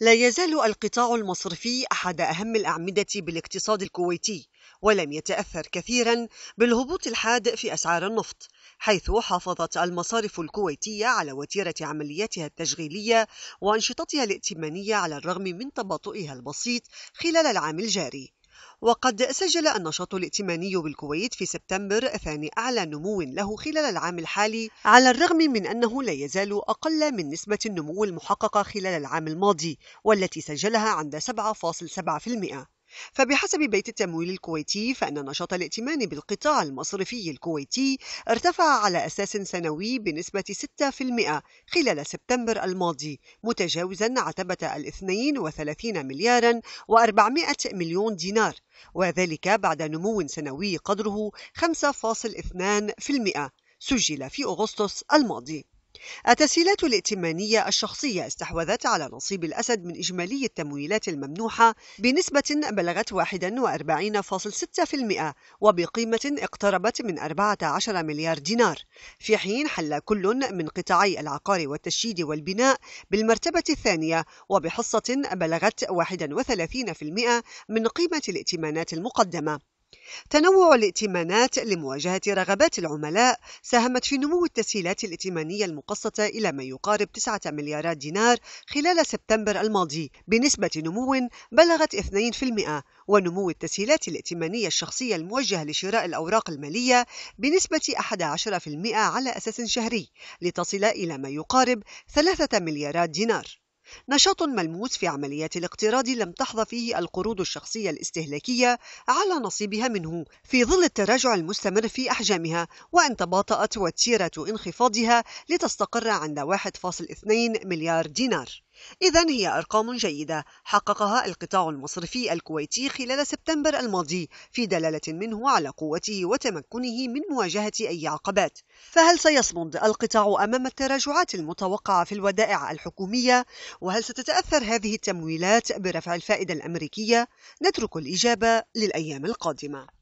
لا يزال القطاع المصرفي أحد أهم الأعمدة بالاقتصاد الكويتي ولم يتأثر كثيرا بالهبوط الحاد في أسعار النفط حيث حافظت المصارف الكويتية على وتيرة عملياتها التشغيلية وأنشطتها الائتمانية على الرغم من تباطؤها البسيط خلال العام الجاري وقد سجل النشاط الائتماني بالكويت في سبتمبر ثاني أعلى نمو له خلال العام الحالي على الرغم من أنه لا يزال أقل من نسبة النمو المحققة خلال العام الماضي والتي سجلها عند 7.7% فبحسب بيت التمويل الكويتي فإن نشاط الائتمان بالقطاع المصرفي الكويتي ارتفع على أساس سنوي بنسبة 6% خلال سبتمبر الماضي متجاوزا عتبة ال 32 مليارا و400 مليون دينار وذلك بعد نمو سنوي قدره 5.2% سجل في أغسطس الماضي التسهيلات الائتمانية الشخصية استحوذت على نصيب الأسد من إجمالي التمويلات الممنوحة بنسبة بلغت 41.6% وبقيمة اقتربت من 14 مليار دينار في حين حل كل من قطاعي العقار والتشييد والبناء بالمرتبة الثانية وبحصة بلغت 31% من قيمة الائتمانات المقدمة تنوع الائتمانات لمواجهة رغبات العملاء ساهمت في نمو التسهيلات الائتمانية المقسطة إلى ما يقارب 9 مليارات دينار خلال سبتمبر الماضي بنسبة نمو بلغت 2% ونمو التسهيلات الائتمانية الشخصية الموجهة لشراء الأوراق المالية بنسبة 11% على أساس شهري لتصل إلى ما يقارب 3 مليارات دينار نشاط ملموس في عمليات الاقتراض لم تحظى فيه القروض الشخصية الاستهلاكية على نصيبها منه في ظل التراجع المستمر في أحجامها وإن تباطأت وتيرة انخفاضها لتستقر عند 1.2 مليار دينار إذا هي أرقام جيدة حققها القطاع المصرفي الكويتي خلال سبتمبر الماضي في دلالة منه على قوته وتمكنه من مواجهة أي عقبات فهل سيصمد القطاع أمام التراجعات المتوقعة في الودائع الحكومية؟ وهل ستتأثر هذه التمويلات برفع الفائدة الأمريكية؟ نترك الإجابة للأيام القادمة